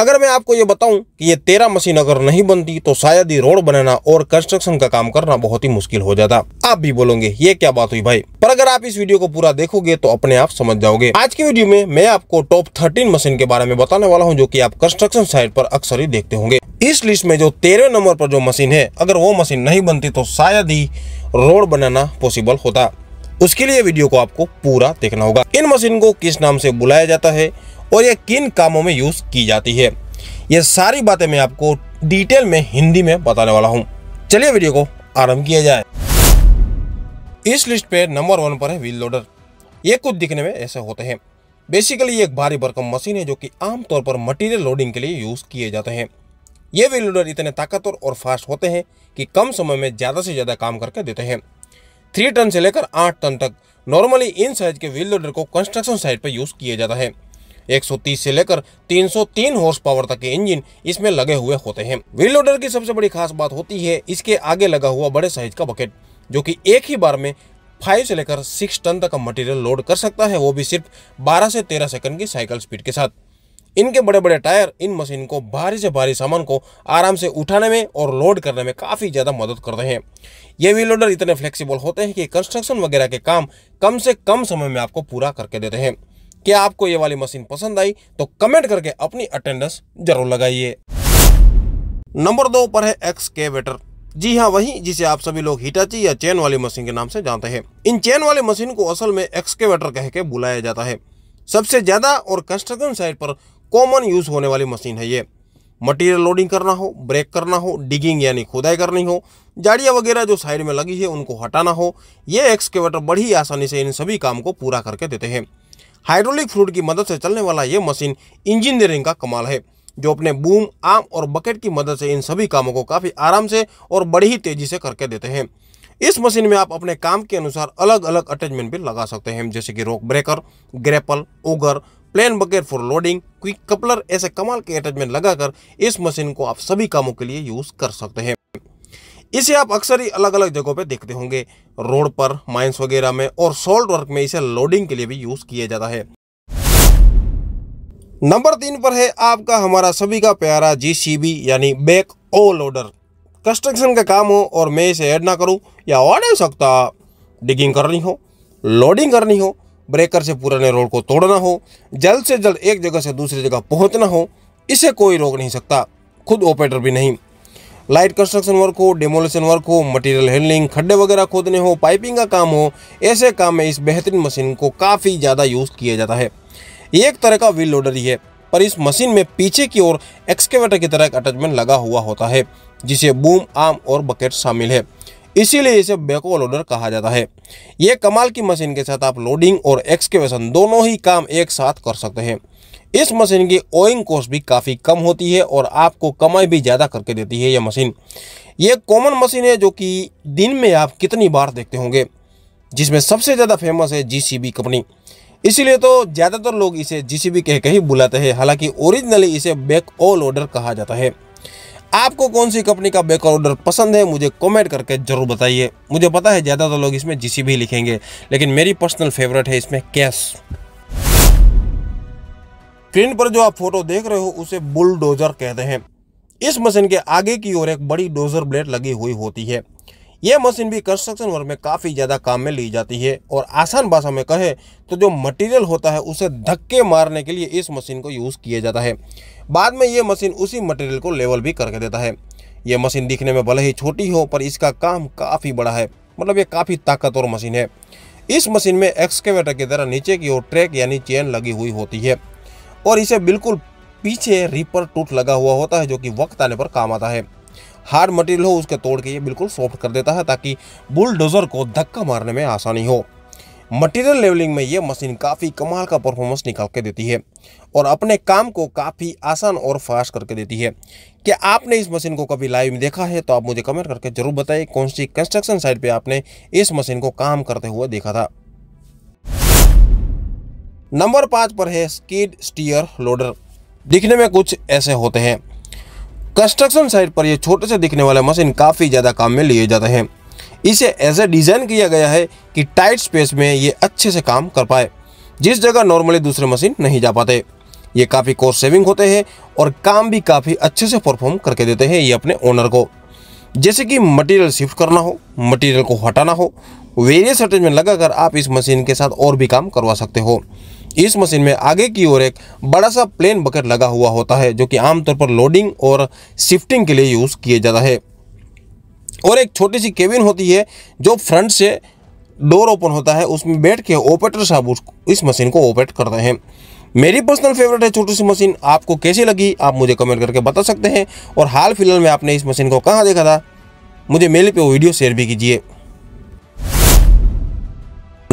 अगर मैं आपको ये बताऊं कि ये तेरह मशीन अगर नहीं बनती तो शायद ही रोड बनाना और कंस्ट्रक्शन का काम करना बहुत ही मुश्किल हो जाता आप भी बोलोगे ये क्या बात हुई भाई पर अगर आप इस वीडियो को पूरा देखोगे तो अपने आप समझ जाओगे आज की वीडियो में मैं आपको टॉप थर्टीन मशीन के बारे में बताने वाला हूँ जो की आप कंस्ट्रक्शन साइट पर अक्सर ही देखते होंगे इस लिस्ट में जो तेरह नंबर पर जो मशीन है अगर वो मशीन नहीं बनती तो शायद ही रोड बनाना पॉसिबल होता उसके लिए वीडियो को आपको पूरा देखना होगा इन मशीन को किस नाम से बुलाया जाता है और ये किन कामों में यूज़ की जाती है ये सारी बातें मैं आपको डिटेल में हिंदी में बताने वाला हूँ चलिए वीडियो को आरम्भ किया जाए इस लिस्ट पे नंबर वन पर है व्हील लोडर ये कुछ दिखने में ऐसे होते हैं बेसिकली ये एक भारी भरकम मशीन है जो कि आमतौर पर मटेरियल लोडिंग के लिए यूज़ किए जाते हैं ये व्हील लोडर इतने ताकतवर और फास्ट होते हैं कि कम समय में ज़्यादा से ज़्यादा काम करके देते हैं थ्री टन से लेकर आठ टन तक नॉर्मली इन साइज के व्हील लोडर को कंस्ट्रक्शन साइट पर यूज़ किया जाता है 130 से लेकर 303 हॉर्स पावर तक के इंजन इसमें लगे हुए होते हैं व्हील लोडर की सबसे बड़ी खास बात होती है इसके आगे लगा हुआ बड़े साइज का बकेट जो कि एक ही बार में फाइव से लेकर सिक्स टन तक का मटेरियल लोड कर सकता है वो भी सिर्फ 12 से 13 सेकंड की साइकिल स्पीड के साथ इनके बड़े बड़े टायर इन मशीन को भारी से भारी सामान को आराम से उठाने में और लोड करने में काफ़ी ज़्यादा मदद करते हैं ये व्हील लोडर इतने फ्लेक्सिबल होते हैं कि कंस्ट्रक्शन वगैरह के काम कम से कम समय में आपको पूरा करके देते हैं क्या आपको ये वाली मशीन पसंद आई तो कमेंट करके अपनी अटेंडेंस जरूर लगाइए नंबर दो पर है एक्सकेवेटर जी हाँ वही जिसे आप सभी लोग हिटाची या चेन वाली मशीन के नाम से जानते हैं इन चेन वाली मशीन को असल में एक्सकेवेटर कह के बुलाया जाता है सबसे ज्यादा और कंस्ट्रक्शन साइट पर कॉमन यूज होने वाली मशीन है ये मटेरियल लोडिंग करना हो ब्रेक करना हो डिगिंग यानी खुदाई करनी हो जाड़ियाँ वगैरह जो साइड में लगी है उनको हटाना हो ये एक्सकेवेटर बड़ी आसानी से इन सभी काम को पूरा करके देते हैं हाइड्रोलिक फ्लूड की मदद से चलने वाला ये मशीन इंजीनियरिंग का कमाल है जो अपने बूम आम और बकेट की मदद से इन सभी कामों को काफ़ी आराम से और बड़ी ही तेज़ी से करके देते हैं इस मशीन में आप अपने काम के अनुसार अलग अलग अटैचमेंट भी लगा सकते हैं जैसे कि rock breaker grapple auger plain bucket for loading quick coupler ऐसे कमाल के अटैचमेंट लगाकर इस मशीन को आप सभी कामों के लिए यूज़ कर सकते हैं इसे आप अक्सर ही अलग अलग जगहों पे देखते होंगे रोड पर माइंस वगैरह में और सॉल्ट वर्क में इसे लोडिंग के लिए भी यूज किया जाता है नंबर तीन पर है आपका हमारा सभी का प्यारा जीसीबी यानी बैक ओ लोडर कंस्ट्रक्शन का काम हो और मैं इसे ऐड ना करूं या ऑड नहीं सकता डिगिंग करनी हो लोडिंग करनी हो ब्रेकर से पुराने रोड को तोड़ना हो जल्द से जल्द एक जगह से दूसरी जगह पहुंचना हो इसे कोई रोक नहीं सकता खुद ऑपरेटर भी नहीं लाइट कंस्ट्रक्शन वर्क हो डेमोलेशन वर्क हो मटेरियल हैंडलिंग खड्डे वगैरह खोदने हो पाइपिंग का काम हो ऐसे काम में इस बेहतरीन मशीन को काफ़ी ज़्यादा यूज़ किया जाता है ये एक तरह का व्हील लोडर ही है पर इस मशीन में पीछे की ओर एक्सकेवेटर की तरह एक अटैचमेंट लगा हुआ होता है जिसे बूम आर्म और बकेट शामिल है इसीलिए इसे बेको लोडर कहा जाता है ये कमाल की मशीन के साथ आप लोडिंग और एक्सकेवेशन दोनों ही काम एक साथ कर सकते हैं इस मशीन की ओइंग कॉस्ट भी काफ़ी कम होती है और आपको कमाई भी ज़्यादा करके देती है यह मशीन ये कॉमन मशीन है जो कि दिन में आप कितनी बार देखते होंगे जिसमें सबसे ज़्यादा फेमस है जीसीबी कंपनी इसीलिए तो ज़्यादातर लोग इसे जीसीबी कह के ही बुलाते हैं हालांकि ओरिजिनली इसे बैक ऑल ऑर्डर कहा जाता है आपको कौन सी कंपनी का बैक ऑर्डर पसंद है मुझे कमेंट करके जरूर बताइए मुझे पता है ज़्यादातर लोग इसमें बी लिखेंगे लेकिन मेरी पर्सनल फेवरेट है इसमें कैश स्क्रीन पर जो आप फोटो देख रहे हो उसे बुलडोजर कहते हैं इस मशीन के आगे की ओर एक बड़ी डोजर ब्लेड लगी हुई होती है यह मशीन भी कंस्ट्रक्शन वर्क में काफ़ी ज़्यादा काम में ली जाती है और आसान भाषा में कहे तो जो मटेरियल होता है उसे धक्के मारने के लिए इस मशीन को यूज़ किया जाता है बाद में यह मशीन उसी मटेरियल को लेवल भी करके देता है यह मशीन दिखने में भले ही छोटी हो पर इसका काम काफ़ी बड़ा है मतलब ये काफ़ी ताकतवर मशीन है इस मशीन में एक्सकेवेटर की तरह नीचे की ओर ट्रैक यानी चेन लगी हुई होती है और इसे बिल्कुल पीछे रिपर टूट लगा हुआ होता है जो कि वक्त आने पर काम आता है हार्ड मटेरियल हो उसके तोड़ के ये बिल्कुल सॉफ्ट कर देता है ताकि बुलडोजर को धक्का मारने में आसानी हो मटेरियल लेवलिंग में ये मशीन काफ़ी कमाल का परफॉर्मेंस निकाल के देती है और अपने काम को काफ़ी आसान और फास्ट करके देती है क्या आपने इस मशीन को कभी लाइव में देखा है तो आप मुझे कमेंट करके ज़रूर बताइए कौन सी कंस्ट्रक्शन साइट पे आपने इस मशीन को काम करते हुए देखा था नंबर पाँच पर है स्कीड स्टीयर लोडर दिखने में कुछ ऐसे होते हैं कंस्ट्रक्शन साइट पर यह छोटे से दिखने वाले मशीन काफ़ी ज़्यादा काम में लिए जाते हैं इसे ऐसे डिज़ाइन किया गया है कि टाइट स्पेस में ये अच्छे से काम कर पाए जिस जगह नॉर्मली दूसरे मशीन नहीं जा पाते ये काफ़ी कॉस्ट सेविंग होते हैं और काम भी काफ़ी अच्छे से परफॉर्म करके देते हैं ये अपने ओनर को जैसे कि मटेरियल शिफ्ट करना हो मटेरियल को हटाना हो वेरियस अटैचमेंट लगाकर आप इस मशीन के साथ और भी काम करवा सकते हो इस मशीन में आगे की ओर एक बड़ा सा प्लेन बकेट लगा हुआ होता है जो कि आमतौर पर लोडिंग और शिफ्टिंग के लिए यूज़ किया जाता है और एक छोटी सी केबिन होती है जो फ्रंट से डोर ओपन होता है उसमें बैठ के ऑपरेटर साहब इस मशीन को ऑपरेट करते हैं मेरी पर्सनल फेवरेट है छोटी सी मशीन आपको कैसी लगी आप मुझे कमेंट करके बता सकते हैं और हाल फिलहाल में आपने इस मशीन को कहाँ देखा था मुझे मेल पे वो वीडियो शेयर भी कीजिए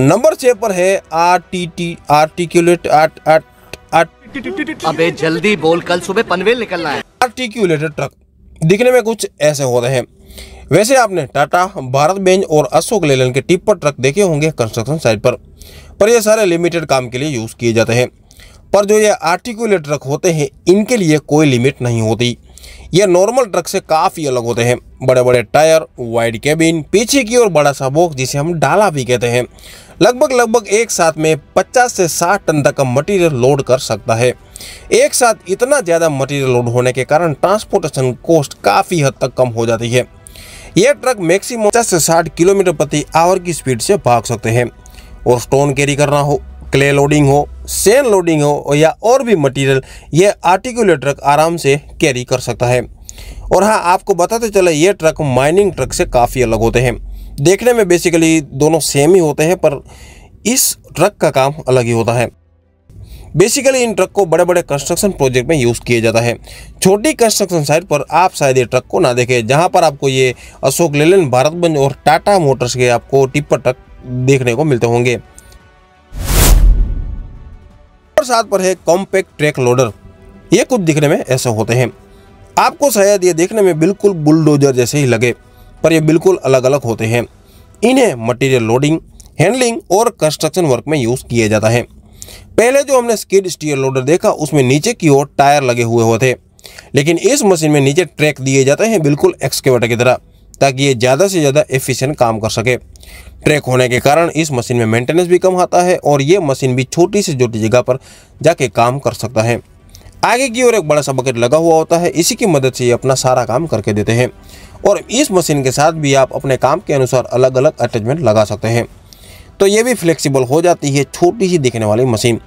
नंबर छह पर है R T T articulate art art art अबे जल्दी बोल कल सुबह पनवेल निकलना है आर्टिक्यूलेटेड ट्रक दिखने में कुछ ऐसे होते हैं वैसे आपने टाटा भारत बेंज और अशोक लेलन के टिप्पर ट्रक देखे होंगे कंस्ट्रक्शन साइट पर पर ये सारे लिमिटेड काम के लिए यूज़ किए जाते हैं पर जो ये आर्टिकुलेट ट्रक होते हैं इनके लिए कोई लिमिट नहीं होती ये नॉर्मल ट्रक से काफ़ी अलग होते हैं बड़े बड़े टायर वाइड केबिन पीछे की ओर बड़ा सा बॉक्स जिसे हम डाला भी कहते हैं लगभग लगभग एक साथ में 50 से 60 टन तक का मटेरियल लोड कर सकता है एक साथ इतना ज़्यादा मटेरियल लोड होने के कारण ट्रांसपोर्टेशन कॉस्ट काफ़ी हद तक कम हो जाती है यह ट्रक मैक्सिमम पचास से साठ किलोमीटर प्रति आवर की स्पीड से भाग सकते हैं और स्टोन कैरी करना हो क्ले लोडिंग हो सेन लोडिंग हो या और भी मटेरियल यह आर्टिकुलर ट्रक आराम से कैरी कर सकता है और हाँ आपको बताते चले ये ट्रक माइनिंग ट्रक से काफ़ी अलग होते हैं देखने में बेसिकली दोनों सेम ही होते हैं पर इस ट्रक का काम अलग ही होता है बेसिकली इन ट्रक को बड़े बड़े कंस्ट्रक्शन प्रोजेक्ट में यूज़ किया जाता है छोटी कंस्ट्रक्शन साइट पर आप शायद ये ट्रक को ना देखें जहाँ पर आपको ये अशोक लेलन भारतबंज और टाटा मोटर्स के आपको टिप्पर ट्रक देखने को मिलते होंगे और सात पर है कॉम्पैक्ट ट्रैक लोडर ये कुछ दिखने में ऐसे होते हैं आपको शायद ये देखने में बिल्कुल बुलडोजर जैसे ही लगे पर यह बिल्कुल अलग अलग होते हैं इन्हें मटेरियल लोडिंग हैंडलिंग और कंस्ट्रक्शन वर्क में यूज़ किया जाता है पहले जो हमने स्किड स्टीयर लोडर देखा उसमें नीचे की ओर टायर लगे हुए होते लेकिन इस मशीन में नीचे ट्रैक दिए जाते हैं बिल्कुल एक्सकेवेटर की तरह ताकि ये ज़्यादा से ज़्यादा एफिशिएंट काम कर सके ट्रैक होने के कारण इस मशीन में मेंटेनेंस भी कम आता है और ये मशीन भी छोटी से छोटी जगह पर जाके काम कर सकता है आगे की ओर एक बड़ा सा बकेट लगा हुआ होता है इसी की मदद से ये अपना सारा काम करके देते हैं और इस मशीन के साथ भी आप अपने काम के अनुसार अलग अलग अटैचमेंट लगा सकते हैं तो ये भी फ्लेक्सिबल हो जाती है छोटी सी दिखने वाली मशीन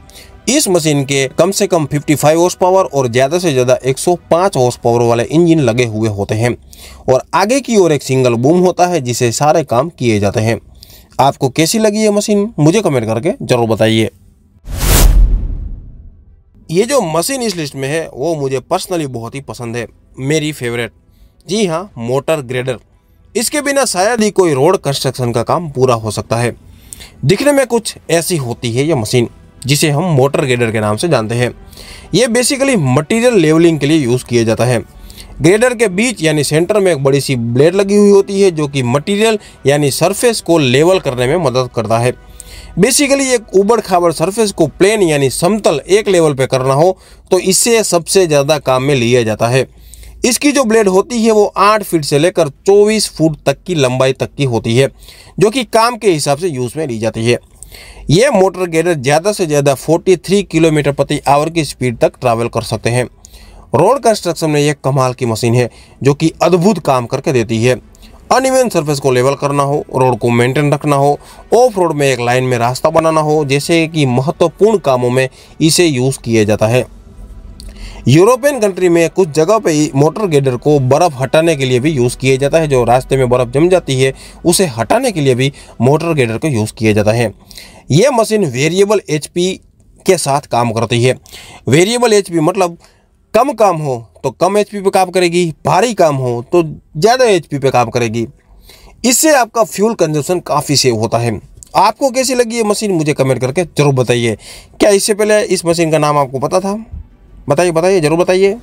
इस मशीन के कम से कम 55 हॉर्स पावर और ज़्यादा से ज़्यादा 105 हॉर्स पावर वाले इंजन लगे हुए होते हैं और आगे की ओर एक सिंगल बूम होता है जिसे सारे काम किए जाते हैं आपको कैसी लगी ये मशीन मुझे कमेंट करके ज़रूर बताइए ये जो मशीन इस लिस्ट में है वो मुझे पर्सनली बहुत ही पसंद है मेरी फेवरेट जी हाँ मोटर ग्रेडर इसके बिना शायद ही कोई रोड कंस्ट्रक्शन का काम पूरा हो सकता है दिखने में कुछ ऐसी होती है यह मशीन जिसे हम मोटर ग्रेडर के नाम से जानते हैं ये बेसिकली मटेरियल लेवलिंग के लिए यूज़ किया जाता है ग्रेडर के बीच यानी सेंटर में एक बड़ी सी ब्लेड लगी हुई होती है जो कि मटेरियल यानी सरफेस को लेवल करने में मदद करता है बेसिकली एक उबड़ खाबड़ सरफेस को प्लेन यानी समतल एक लेवल पे करना हो तो इससे सबसे ज़्यादा काम में लिया जाता है इसकी जो ब्लेड होती है वो आठ फीट से लेकर चौबीस फुट तक की लंबाई तक की होती है जो कि काम के हिसाब से यूज़ में ली जाती है ये मोटर गेडर ज़्यादा से ज़्यादा 43 किलोमीटर प्रति आवर की स्पीड तक ट्रैवल कर सकते हैं रोड कंस्ट्रक्शन में यह कमाल की मशीन है जो कि अद्भुत काम करके देती है अनइवन सरफेस को लेवल करना हो रोड को मेंटेन रखना हो ऑफ रोड में एक लाइन में रास्ता बनाना हो जैसे कि महत्वपूर्ण कामों में इसे यूज़ किया जाता है यूरोपियन कंट्री में कुछ जगह पे मोटर गेडर को बर्फ़ हटाने के लिए भी यूज़ किया जाता है जो रास्ते में बर्फ़ जम जाती है उसे हटाने के लिए भी मोटर गेडर को यूज़ किया जाता है यह मशीन वेरिएबल एच के साथ काम करती है वेरिएबल एच मतलब कम काम हो तो कम एच पे काम करेगी भारी काम हो तो ज़्यादा एच पे काम करेगी इससे आपका फ्यूल कंजप्शन काफ़ी सेव होता है आपको कैसी लगी ये मशीन मुझे कमेंट करके ज़रूर बताइए क्या इससे पहले इस मशीन का नाम आपको पता था बताइए बताइए जरूर बताइए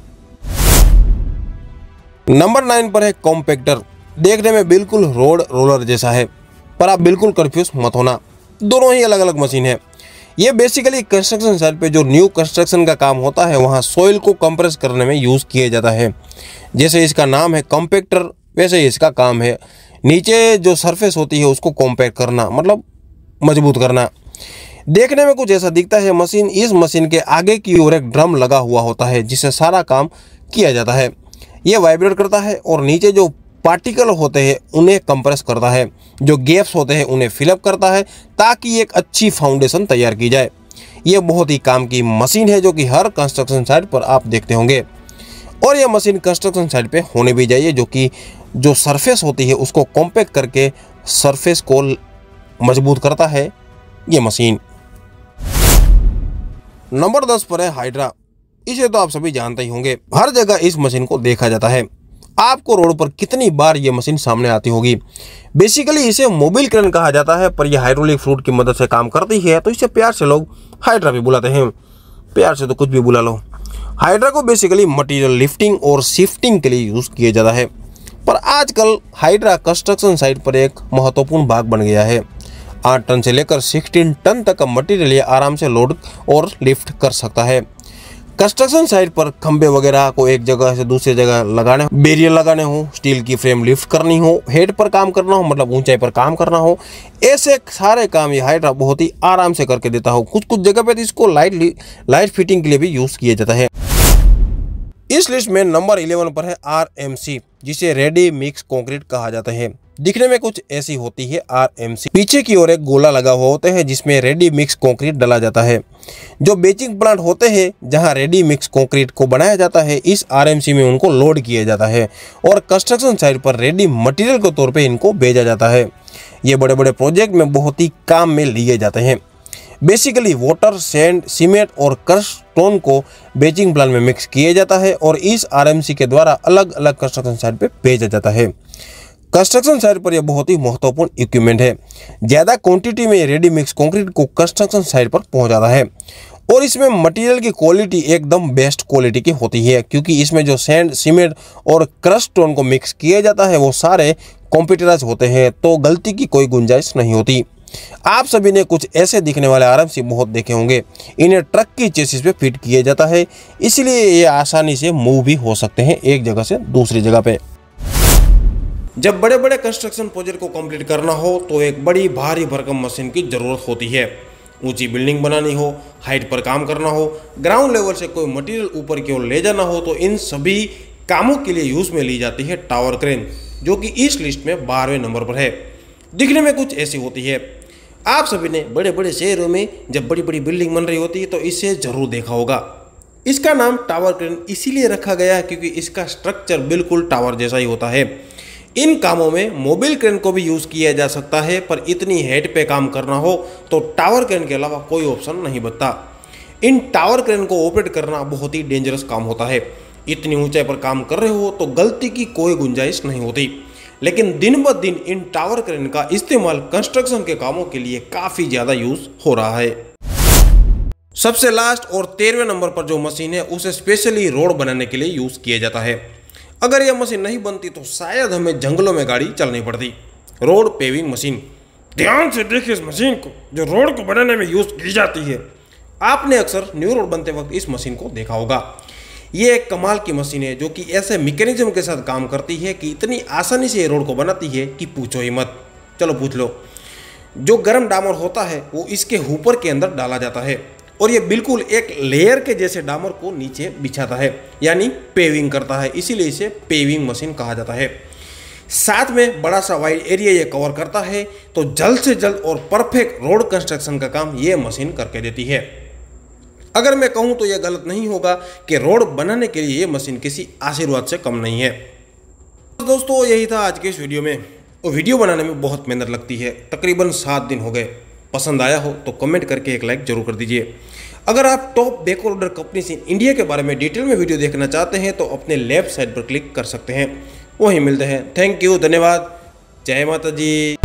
नंबर नाइन पर है कॉम्पैक्टर देखने में बिल्कुल रोड रोलर जैसा है पर आप बिल्कुल कंफ्यूज मत होना दोनों ही अलग अलग मशीन है ये बेसिकली कंस्ट्रक्शन साइट पे जो न्यू कंस्ट्रक्शन का काम होता है वहाँ सॉइल को कंप्रेस करने में यूज़ किया जाता है जैसे इसका नाम है कॉम्पैक्टर वैसे ही इसका काम है नीचे जो सरफेस होती है उसको कॉम्पैक्ट करना मतलब मजबूत करना देखने में कुछ ऐसा दिखता है मशीन इस मशीन के आगे की ओर एक ड्रम लगा हुआ होता है जिसे सारा काम किया जाता है ये वाइब्रेट करता है और नीचे जो पार्टिकल होते हैं उन्हें कंप्रेस करता है जो गैप्स होते हैं उन्हें फिलअप करता है ताकि एक अच्छी फाउंडेशन तैयार की जाए ये बहुत ही काम की मशीन है जो कि हर कंस्ट्रक्शन साइट पर आप देखते होंगे और यह मशीन कंस्ट्रक्शन साइट पे होने भी चाहिए जो कि जो सरफेस होती है उसको कॉम्पैक्ट करके सरफेस को मजबूत करता है ये मशीन नंबर दस पर है हाइड्रा इसे तो आप सभी जानते ही होंगे हर जगह इस मशीन को देखा जाता है आपको रोड पर कितनी बार ये मशीन सामने आती होगी बेसिकली इसे मोबिल क्रेन कहा जाता है पर यह हाइड्रोलिक फ्रूट की मदद से काम करती है तो इसे प्यार से लोग हाइड्रा भी बुलाते हैं प्यार से तो कुछ भी बुला लो हाइड्रा को बेसिकली मटेरियल लिफ्टिंग और शिफ्टिंग के लिए यूज़ किया जाता है पर आजकल हाइड्रा कंस्ट्रक्शन साइट पर एक महत्वपूर्ण भाग बन गया है आठ टन से लेकर सिक्सटीन टन तक का मटेरियल ये आराम से लोड और लिफ्ट कर सकता है कंस्ट्रक्शन साइट पर खंबे वगैरह को एक जगह से दूसरी जगह लगाने बेरियर लगाने हो स्टील की फ्रेम लिफ्ट करनी हो हेड पर काम करना हो मतलब ऊंचाई पर काम करना हो ऐसे सारे काम ये हाइड्रा बहुत ही आराम से करके देता हो कुछ कुछ जगह पर तो इसको लाइट लाइट फिटिंग के लिए भी यूज़ किया जाता है इस लिस्ट में नंबर इलेवन पर है आर जिसे रेडी मिक्स कॉन्क्रीट कहा जाता है दिखने में कुछ ऐसी होती है आरएमसी पीछे की ओर एक गोला लगा हुआ होता है जिसमें रेडी मिक्स कंक्रीट डाला जाता है जो बेचिंग प्लांट होते हैं जहां रेडी मिक्स कंक्रीट को बनाया जाता है इस आरएमसी में उनको लोड किया जाता है और कंस्ट्रक्शन साइट पर रेडी मटेरियल के तौर पर इनको भेजा जाता है ये बड़े बड़े प्रोजेक्ट में बहुत ही काम में लिए जाते हैं बेसिकली वाटर सैंड सीमेंट और कर्स्टोन स्टोन को बेचिंग प्लांट में मिक्स किया जाता है और इस सी के द्वारा अलग अलग कंस्ट्रक्शन साइट पर भेजा जाता है कंस्ट्रक्शन साइट पर यह बहुत ही महत्वपूर्ण इक्विपमेंट है ज़्यादा क्वांटिटी में रेडी मिक्स कंक्रीट को कंस्ट्रक्शन साइट पर पहुंचाता है और इसमें मटेरियल की क्वालिटी एकदम बेस्ट क्वालिटी की होती है क्योंकि इसमें जो सैंड सीमेंट और क्रश स्टोन को मिक्स किया जाता है वो सारे कॉम्प्यूटराइज होते हैं तो गलती की कोई गुंजाइश नहीं होती आप सभी ने कुछ ऐसे दिखने वाले आराम से बहुत देखे होंगे इन्हें ट्रक की चेसिस पे फिट किया जाता है इसलिए ये आसानी से मूव भी हो सकते हैं एक जगह से दूसरी जगह पे जब बड़े बड़े कंस्ट्रक्शन प्रोजेक्ट को कंप्लीट करना हो तो एक बड़ी भारी भरकम मशीन की ज़रूरत होती है ऊंची बिल्डिंग बनानी हो हाइट पर काम करना हो ग्राउंड लेवल से कोई मटेरियल ऊपर की ओर ले जाना हो तो इन सभी कामों के लिए यूज़ में ली जाती है टावर क्रेन जो कि इस लिस्ट में बारहवें नंबर पर है दिखने में कुछ ऐसी होती है आप सभी ने बड़े बड़े शहरों में जब बड़ी बड़ी बिल्डिंग बन रही होती है तो इसे ज़रूर देखा होगा इसका नाम टावर क्रेन इसीलिए रखा गया है क्योंकि इसका स्ट्रक्चर बिल्कुल टावर जैसा ही होता है इन कामों में मोबाइल क्रेन को भी यूज़ किया जा सकता है पर इतनी हेड पे काम करना हो तो टावर क्रेन के अलावा कोई ऑप्शन नहीं बचता इन टावर क्रेन को ऑपरेट करना बहुत ही डेंजरस काम होता है इतनी ऊंचाई पर काम कर रहे हो तो गलती की कोई गुंजाइश नहीं होती लेकिन दिन ब दिन इन टावर क्रेन का इस्तेमाल कंस्ट्रक्शन के कामों के लिए काफ़ी ज़्यादा यूज़ हो रहा है सबसे लास्ट और तेरहवें नंबर पर जो मशीन है उसे स्पेशली रोड बनाने के लिए यूज़ किया जाता है अगर यह मशीन नहीं बनती तो शायद हमें जंगलों में गाड़ी चलनी पड़ती रोड पेविंग मशीन ध्यान से देखिए इस मशीन को जो रोड को बनाने में यूज़ की जाती है आपने अक्सर न्यू रोड बनते वक्त इस मशीन को देखा होगा ये एक कमाल की मशीन है जो कि ऐसे मैकेनिज्म के साथ काम करती है कि इतनी आसानी से ये रोड को बनाती है कि पूछो ही मत चलो पूछ लो जो गर्म डामर होता है वो इसके ऊपर के अंदर डाला जाता है और ये बिल्कुल एक लेयर के जैसे डामर को नीचे बिछाता है यानी पेविंग करता है इसीलिए इसे पेविंग मशीन कहा जाता है साथ में बड़ा सा वाइड एरिया ये कवर करता है तो जल्द से जल्द और परफेक्ट रोड कंस्ट्रक्शन का काम ये मशीन करके देती है अगर मैं कहूं तो यह गलत नहीं होगा कि रोड बनाने के लिए ये मशीन किसी आशीर्वाद से कम नहीं है तो दोस्तों यही था आज के इस वीडियो में वीडियो बनाने में बहुत मेहनत लगती है तकरीबन सात दिन हो गए पसंद आया हो तो कमेंट करके एक लाइक जरूर कर दीजिए अगर आप top backhoe loader companies in India के बारे में डिटेल में वीडियो देखना चाहते हैं तो अपने लेफ्ट साइड पर क्लिक कर सकते हैं वहीं मिलते हैं थैंक यू धन्यवाद जय माता जी